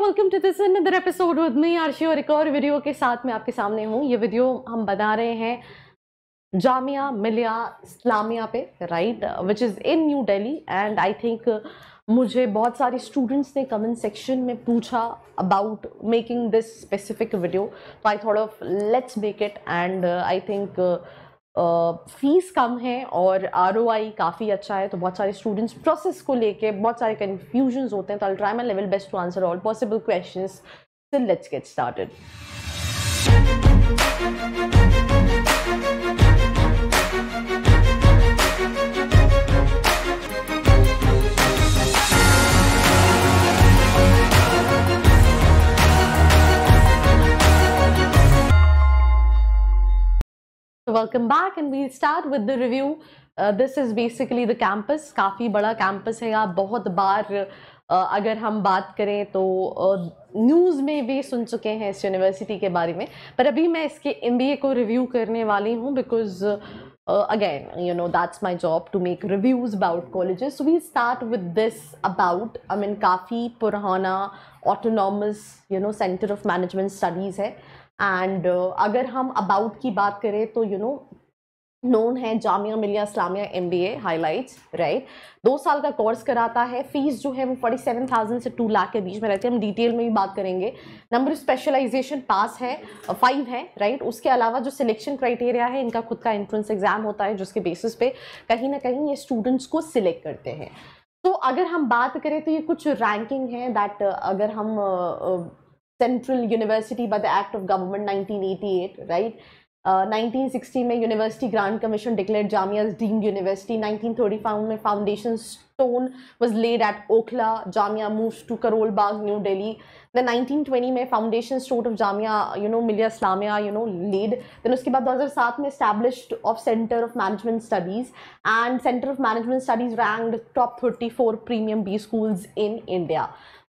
Welcome to this another episode with me Aarshi और एक और वीडियो के साथ मैं आपके सामने हूँ ये वीडियो हम बना रहे हैं जामिया मिलिया इस्लामिया पे right which is in New Delhi and I think मुझे बहुत सारे स्टूडेंट्स ने कमेंट सेक्शन में पूछा about making this specific video तो I thought of let's make it and I think fees कम है और आर काफ़ी अच्छा है तो बहुत सारे स्टूडेंट्स प्रोसेस को लेके बहुत सारे कन्फ्यूजन होते हैं तो I try my level best to answer all possible question let's get started welcome back and we start with the review this is basically the campus काफ़ी बड़ा कैंपस है आप बहुत बार uh, अगर हम बात करें तो न्यूज़ uh, में भी सुन चुके हैं इस यूनिवर्सिटी के बारे में पर अभी मैं इसके एम बी ए को रिव्यू करने वाली हूँ because again you know that's my job to make reviews about college we start with this about I mean काफ़ी पुराना autonomous you know centre of management studies है एंड uh, अगर हम about की बात करें तो यू नो नोन है Jamia Millia Islamia M B A highlights right दो साल का कोर्स कराता है फीस जो है वो फोर्टी सेवन थाउजेंड से टू लाख के बीच में रहती है हम डिटेल में भी बात करेंगे नंबर स्पेशलाइजेशन पास है फाइव uh, है राइट उसके अलावा जो सिलेक्शन क्राइटेरिया है इनका खुद का एंट्रेंस एग्जाम होता है जिसके बेसिस पे कहीं ना कहीं ये स्टूडेंट्स को सिलेक्ट करते हैं तो अगर हम बात करें तो ये कुछ रैंकिंग है दैट uh, अगर हम uh, central university by the act of government 1988 right 1960 uh, mein university grant commission declared jamia's deemed university 1935 mein foundation stone was laid at okhla jamia moved to karol bagh new delhi then 1920 mein foundation stone of jamia you know millia islamia you know laid then uske baad 2007 mein established of center of management studies and center of management studies ranked top 34 premium b schools in india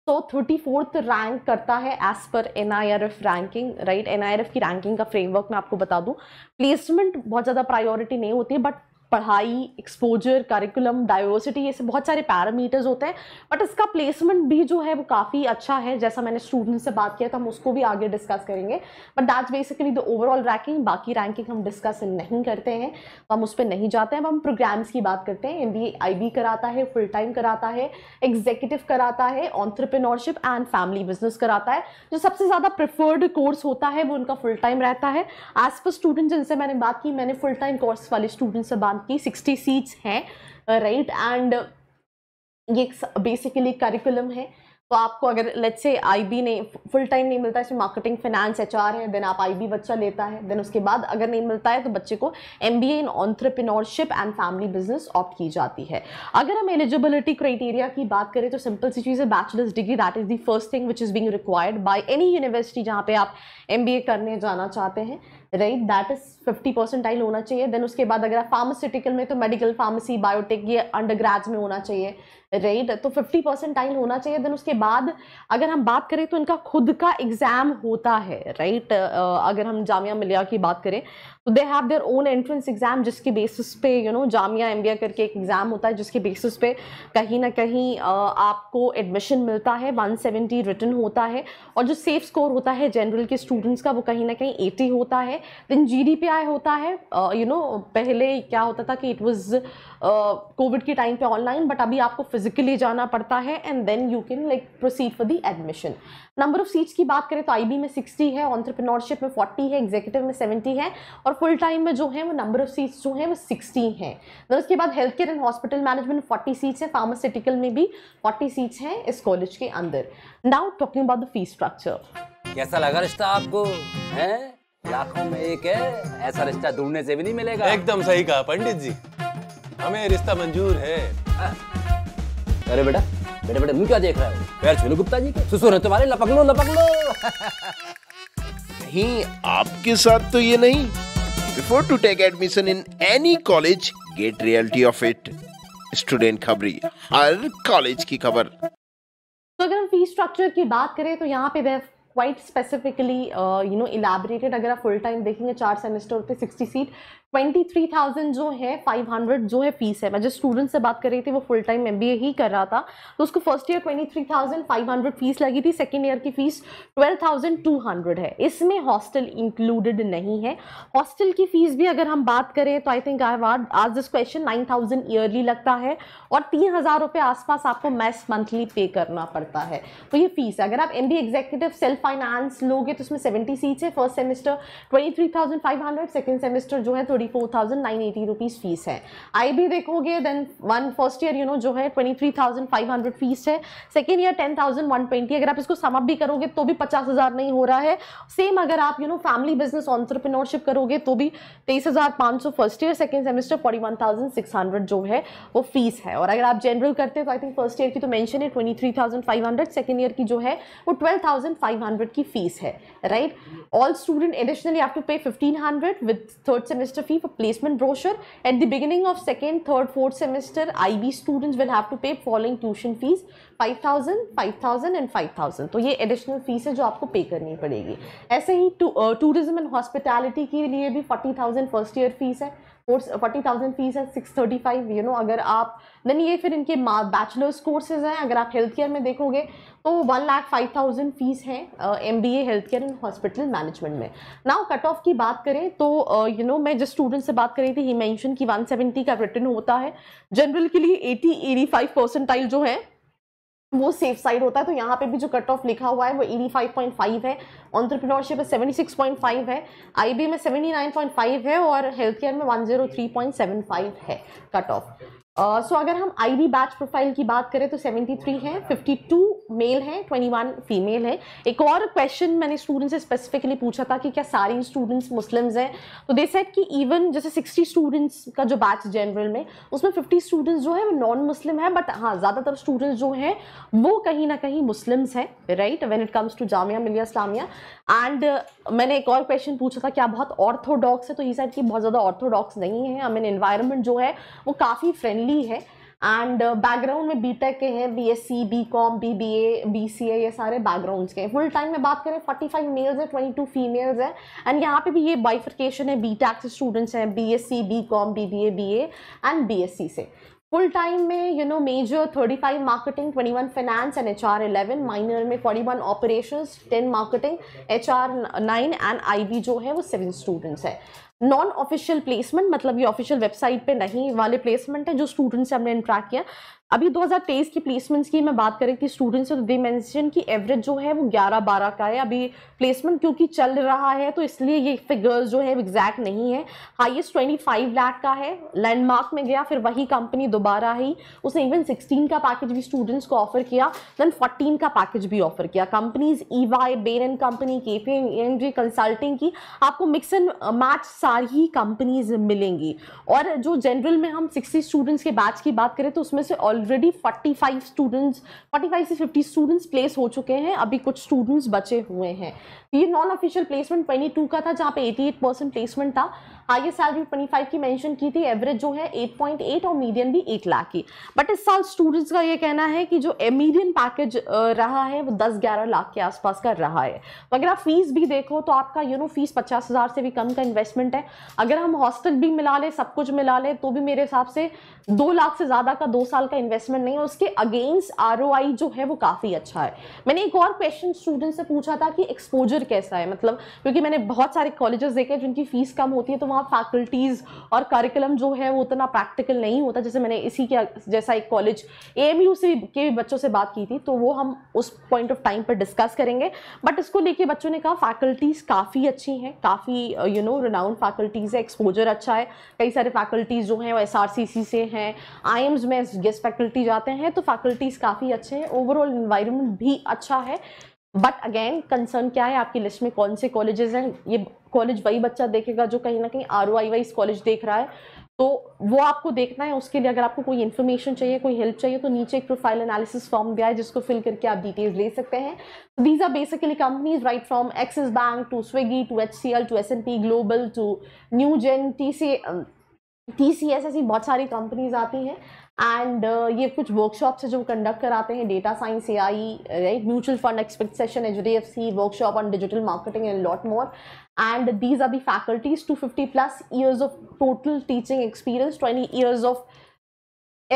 तो thirty fourth rank करता है as पर N I R F ranking right N I R F की ranking का framework मैं आपको बता दूं प्लेसमेंट बहुत ज़्यादा प्रायोरिटी नहीं होती है बट पढ़ाई एक्सपोजर करिकुलम डाइवर्सिटी ऐसे बहुत सारे पैरामीटर्स होते हैं बट इसका प्लेसमेंट भी जो है वो काफ़ी अच्छा है जैसा मैंने स्टूडेंट से बात किया तो हम उसको भी आगे डिस्कस करेंगे but that's basically the overall ranking बाकी रैंकिंग हम डिस्कस नहीं करते हैं तो हम उस पर नहीं जाते हैं हम प्रोग्राम्स की बात करते हैं एम बी आई बी कराता है फुल टाइम कराता है एग्जीक्यूटिव कराता है ऑन्ट्रप्रिनोरशिप एंड फैमिली बिजनेस कराता है जो सबसे ज़्यादा प्रिफर्ड कोर्स होता है वो उनका फुल टाइम रहता है एज पर स्टूडेंट जिनसे मैंने बात की मैंने फुल टाइम कोर्स वाले स्टूडेंट से बात नाम की सिक्सटी सीट्स हैं राइट एंड ये बेसिकली करिकुलम है तो आपको अगर लेट्स से आईबी ने फुल टाइम नहीं मिलता है मार्केटिंग फाइनेंस एचआर है देन आप आईबी बच्चा लेता है देन उसके बाद अगर नहीं मिलता है तो बच्चे को MBA in entrepreneurship and family business opt की जाती है अगर हम एलिजिबिलिटी क्राइटेरिया की बात करें तो सिंपल सी चीज़ है bachelors degree that is the first thing which is being required by any university जहाँ पर आप एम करने जाना चाहते हैं right that is fifty percentile होना चाहिए देन उसके बाद अगर आप फार्मास्यूटिकल में तो मेडिकल फार्मेसी बायोटेक ये अंडर में होना चाहिए राइट तो फिफ्टी परसेंटाइल होना चाहिए देन उसके बाद अगर हम बात करें तो इनका खुद का एग्ज़ाम होता है राइट अगर हम जामिया मिलिया की बात करें तो they have their own entrance exam जिसके बेसिस पे you you know know, Jamia M करके एक एग्ज़ाम होता है जिसके बेसिस पे कहीं ना कहीं आपको एडमिशन मिलता है 170 रिटर्न होता है और जो सेफ स्कोर होता है जनरल के स्टूडेंट्स का वो कहीं ना कहीं 80 होता है है देन जीडीपीआई होता है यू नो पहले क्या होता था कि इट वॉज कोविड के टाइम पे ऑनलाइन बट अभी आपको फिजिकली जाना पड़ता है and then you can like proceed for the admission number of seats की बात करें तो आई में 60 है ऑन्टरप्रिनोरशिप में 40 है एग्जीक्यूटिव में 70 है और फुल टाइम में जो है वो नंबर ऑफ सीट्स जो है वो 16 है देन उसके बाद health care and hospital management 40 seats है फार्मास्यूटिकल में भी 40 सीट्स हैं इस कॉलेज के अंदर now talking about the fees structure कैसा लगा रिश्ता आपको है लाखों में एक है ऐसा रिश्ता ढूंढने से भी नहीं मिलेगा एकदम सही कहा पंडित जी हमें रिश्ता मंजूर है अरे बेटा बेटा बेटा क्या देख रहा है पैर छू गुप्ता जी के ससुर है तुम्हारे लपक लो लपक लो नहीं आपके साथ तो ये नहीं before to take admission in any college get reality of it student खबरी हर कॉलेज की खबर तो अगर हम फीस स्ट्रक्चर की बात करें तो यहाँ पे quite specifically you know elaborated अगर आप फुल टाइम देखेंगे चार सेमेस्टर पे सिक्सटी सीट 23,000 जो है 500 जो है फीस है मैं जिस स्टूडेंट से बात कर रही थी वो फुल टाइम एमबीए ही कर रहा था तो उसको फर्स्ट ईयर 23,500 फीस लगी थी सेकेंड ईयर की फीस 12,200 है इसमें हॉस्टल इंक्लूडेड नहीं है हॉस्टल की फीस भी अगर हम बात करें तो आई थिंक आई आज this question nine thousand yearly लगता है और तीन हज़ार रुपये आसपास आपको मैथ्स मंथली पे करना पड़ता है तो ये फीस है अगर आप M B executive self finance लोगे तो उसमें सेवेंटी सीट्स है first semester twenty three thousand five hundred second semester जो है तो twenty four thousand nine eighty rupees fees है आई भी देखोगे then one first year you know जो है twenty three thousand five hundred fees है second year ten thousand one twenty अगर आप इसको समअप भी करोगे तो भी पचास हज़ार नहीं हो रहा है सेम अगर आप you know family business entrepreneurship करोगे तो भी तेईस हज़ार पाँच सौ first year second semester forty one thousand six hundred जो है वो फीस है और अगर आप जनरल करते हैं तो आई थिंक फर्स्ट ईयर की तो मैंशन है twenty three thousand five hundred second year की जो है वो ट्वेल्व थाउजेंड फाइव हंड्रेड की फीस है right all student additionally have to pay fifteen hundred with third semester fee for placement brochure. At the beginning of second, third, fourth semester, IB students will have to pay following tuition fees 5000, 5000 and 5000. तो ये additional fees है जो आपको pay करनी पड़ेगी ऐसे ही tourism and hospitality के लिए भी 40,000 फर्स्ट ईयर फीस है कोर्स फोर्टी थाउजेंड फीस है six thirty five you know अगर आप नहीं ये फिर इनके बैचलर्स कोर्सेज हैं अगर आप हेल्थ केयर में देखोगे तो one lakh five thousand fees है M B A health care and hospital management में नाउ कट ऑफ की बात करें तो you uh, know you know, मैं जिस स्टूडेंट से बात करी थी ही मैंशन की वन सेवेंटी का रिटर्न होता है जनरल के लिए एटी एटी फाइव परसेंटाइल जो है वो सेफ साइड होता है तो यहाँ पे भी जो कट ऑफ लिखा हुआ है वो एटी फाइव पॉइंट फाइव है ऑन्टरप्रिनोरशिप में सेवेंटी सिक्स पॉइंट फाइव है आई बी में सेवेंटी नाइन पॉइंट फाइव है और हेल्थ केयर में one zero three point seven five है कट ऑफ सो uh, अगर हम आईडी बैच प्रोफाइल की बात करें तो 73 हैं 52 मेल हैं 21 फीमेल हैं एक और क्वेश्चन मैंने स्टूडेंट से स्पेसिफिकली पूछा था कि क्या सारी स्टूडेंट्स मुस्लिम्स हैं तो दे सेट कि इवन जैसे 60 स्टूडेंट्स का जो बैच जनरल में उसमें 50 स्टूडेंट्स जो है वो नॉन मुस्लिम है बट हाँ ज़्यादातर स्टूडेंट्स जो हैं वो कहीं ना कहीं मुस्लिम्स हैं right when it comes to Jamia Millia Islamia and uh, मैंने एक और क्वेश्चन पूछा था क्या बहुत ऑर्थोडॉक्स है तो ये साइड की बहुत ज़्यादा ऑर्थोडॉक्स नहीं है आई मीन एनवायरमेंट जो है वो काफ़ी फ्रेंडली फैमिली है एंड बैकग्राउंड uh, में बीटेक के हैं B S C B com B B A B C A ये सारे बैकग्राउंड्स के हैं फुल टाइम में बात करें फोर्टी फाइव मेल्स हैं टू फीमेल्स हैं एंड यहाँ पे भी ये बाइफिकेशन है बी टैक से स्टूडेंट्स हैं B S C B com B B A B A and B S C से फुल टाइम में you know major thirty five marketing twenty one finance and H R eleven minor में forty one operation ten marketing H R nine and I B जो है वो seven students है non official placement मतलब ये official website पे नहीं वाले प्लेसमेंट है जो स्टूडेंट से हमने इंट्रैक्ट किया अभी 2023 की प्लेसमेंट्स की मैं बात करें कि स्टूडेंट्स और दे की एवरेज जो है वो 11 12 का है अभी प्लेसमेंट क्योंकि चल रहा है तो इसलिए ये फिगर्स जो है एग्जैक्ट नहीं है हाईएस्ट 25 लाख का है लैंडमार्क में गया फिर वही कंपनी दोबारा ही उसने इवन 16 का पैकेज भी स्टूडेंट्स को ऑफर किया देन फोर्टीन का पैकेज भी ऑफर किया कंपनीज ई वाई बेर एन कंपनी के पी कंसल्टिंग की आपको मिक्स एंड मैच सारी कंपनीज मिलेंगी और जो जनरल में हम सिक्सटी स्टूडेंट्स के बैच की बात करें तो उसमें से ऑल ऑलरेडी 45 स्टूडेंट्स 45 से 50 स्टूडेंट्स प्लेस हो चुके हैं अभी कुछ स्टूडेंट्स बचे हुए हैं ये नॉन ऑफिशियल प्लेसमेंट 22 का था जहाँ पे 88 परसेंट प्लेसमेंट था हाईएस्ट सैलरी ट्वेंटी फाइव की मेंशन की थी एवरेज जो है एट पॉइंट एट और मीडियम भी एक लाख की बट इस साल स्टूडेंट्स का ये कहना है कि जो मीडियम पैकेज रहा है वो दस ग्यारह लाख के आसपास का रहा है तो अगर आप फीस भी देखो तो आपका यू नो फीस पचास हज़ार से भी कम का इन्वेस्टमेंट है अगर हम हॉस्टल भी मिला लें सब कुछ मिला लें तो भी मेरे हिसाब से दो लाख से ज़्यादा का दो साल का इन्वेस्टमेंट नहीं है उसके अगेंस्ट आर जो है वो काफ़ी अच्छा है मैंने एक और क्वेश्चन स्टूडेंट से पूछा था कि एक्सपोजर कैसा है मतलब क्योंकि मैंने बहुत सारे कॉलेजेस देखे जिनकी फ़ीस कम होती है तो वहाँ वहाँ फैकल्टीज़ और करिकुलम जो है वो उतना प्रैक्टिकल नहीं होता जैसे मैंने इसी के जैसा एक कॉलेज ए से के भी बच्चों से बात की थी तो वो हम उस पॉइंट ऑफ टाइम पर डिस्कस करेंगे बट इसको लेके बच्चों ने कहा फैकल्टीज़ काफ़ी अच्छी हैं काफ़ी यू नो रिनाउंड फैकल्टीज़ है एक्सपोजर अच्छा है कई सारे फैकल्टीज़ जो हैं वो एस से हैं आई में गेस्ट फैकल्टी जाते हैं तो फैकल्टीज़ काफ़ी अच्छे हैं ओवरऑल इन्वायरमेंट भी अच्छा है बट अगेन कंसर्न क्या है आपकी लिस्ट में कौन से कॉलेजेस हैं ये कॉलेज वही बच्चा देखेगा जो कहीं ना कहीं R O I Y college देख रहा है तो वो आपको देखना है उसके लिए अगर आपको कोई इन्फॉर्मेशन चाहिए कोई हेल्प चाहिए तो नीचे एक प्रोफाइल एनालिसिस फॉर्म दिया है जिसको फिल करके आप डिटेल्स ले सकते हैं these are basically companies right from Axis Bank to Swiggy to H C L to S N P Global to new gen T C T C S ऐसी बहुत सारी कंपनीज आती हैं एंड uh, ये कुछ वर्कशॉप्स है जो conduct कराते हैं data science A I right mutual fund expert session H D F C workshop on digital marketing and lot more and these are the faculties to fifty plus years of total teaching experience twenty years of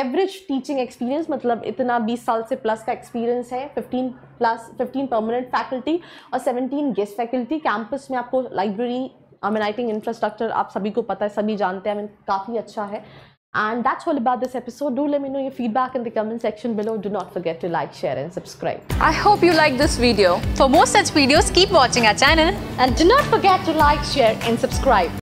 average teaching experience मतलब इतना बीस साल से plus का experience है fifteen plus fifteen permanent faculty और seventeen guest faculty campus में आपको library I mean think infrastructure आप सभी को पता है सभी जानते हैं आई मीन काफ़ी अच्छा है And that's all about this episode. Do let me know your feedback in the comment section below. Do not forget to like, share and subscribe. I hope you liked this video. For more such videos, keep watching our channel. And do not forget to like, share and subscribe.